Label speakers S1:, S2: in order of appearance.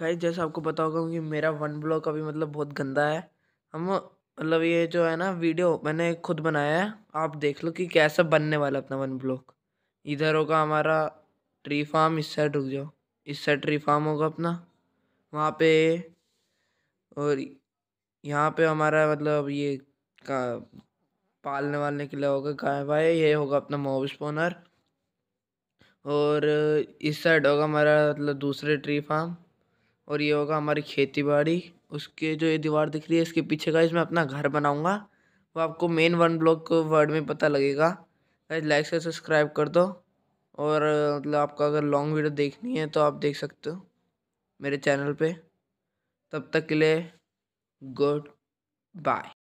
S1: guys जैसा आपको पता होगा कि मेरा वन ब्लॉक अभी मतलब बहुत गंदा है हम मतलब ये जो है ना वीडियो मैंने खुद बनाया है आप देख लो कि कैसा बनने वाला अपना वन ब्लॉक इधर होगा हमारा ट्री फार्म इस साइड रुक जाओ इस साइड ट्री फार्म होगा अपना वहाँ पे और यहाँ पे हमारा मतलब ये का पालने वालने के लिए होगा गाय वाय ये होगा अपना मोब स्पोनर और इस साइड होगा हमारा मतलब दूसरे ट्री फार्म और ये होगा हमारी खेती बाड़ी उसके जो ये दीवार दिख रही है इसके पीछे का इसमें अपना घर बनाऊंगा वो आपको मेन वन ब्लॉक वर्ड में पता लगेगा गाइज लाइक से सब्सक्राइब कर दो और मतलब आपका अगर लॉन्ग वीडियो देखनी है तो आप देख सकते हो मेरे चैनल पे तब तक के लिए गुड बाय